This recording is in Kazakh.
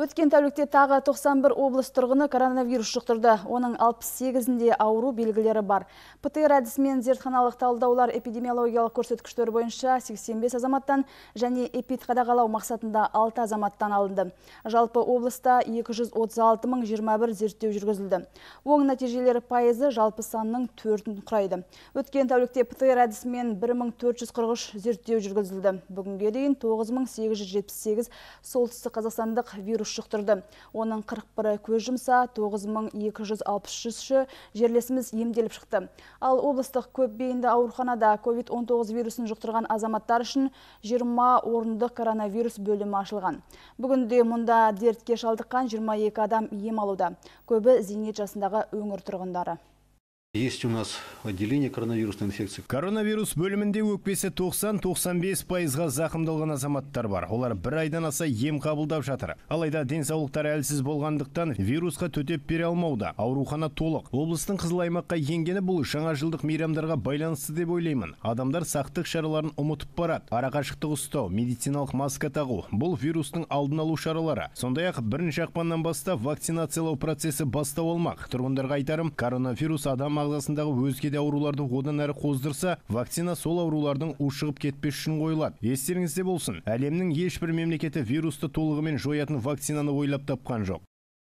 Өткен тәулікте тағы 91 облыс тұрғыны коронавирус жұқтырды. Оның 68-інде ауру белгілері бар. ПТР әдісімен зертханалық талдаулар эпидемиологиялық көрсеткіштер бойынша 85 азаматтан және эпид қадағалау мақсатында 6 азаматтан алынды. Жалпы облыста 021 зерттеу жүргізілді. Оң нәтижелері пайызы жалпы санның 4-ін құрайды. Өткен тәулікте ПТР әдісімен 1443 зерттеу жүргізілді. Бүгінге дейін 9878 солтүстік қазақстандық вирус вирус жұқтырды. Оның 41-і көз жұмса, 9263-ші жерлесіміз емделіп шықты. Ал облыстық көп бейінді ауруханада COVID-19 вирусын жұқтырған азаматтар үшін 20 орындық коронавирус бөлімі ашылған. Бүгінде мұнда дертке шалдыққан 22 адам ем алуда. Көбі зейнет жасындағы өңір тұрғындары. Есть у нас отделение коронавирусной инфекции. Коронавирус бөлімінде өкпесі 90-95 пайызға зақымдалған азаматтар бар. Олар бір айдан аса ем қабылдап жатыр. Алайда денсаулықтары әлсіз болғандықтан вирусқа төтеп бере алмауда. Аурухана толық. Облыстың қызыл аймаққа енгені бұл жаңа жылдық мейрамдарға байланысты деп ойлаймын. Адамдар сақтық шараларын ұмытып барады. Арақашықтық ұстау, медициналық маска тағу. Бұл вирустың алдын алу шаралары. Сондай-ақ бірінші ақпаннан бастап вакцинациялау процесі бастау алмақ. Тұрғындарға айтарым, коронавирус адам ағзасындағы өзге де ауруларды одан әрі қоздырса вакцина сол аурулардың ушығып кетпес үшін қойылады естеріңізде болсын әлемнің ешбір мемлекеті вирусты толығымен жоятын вакцинаны ойлап тапқан жоқ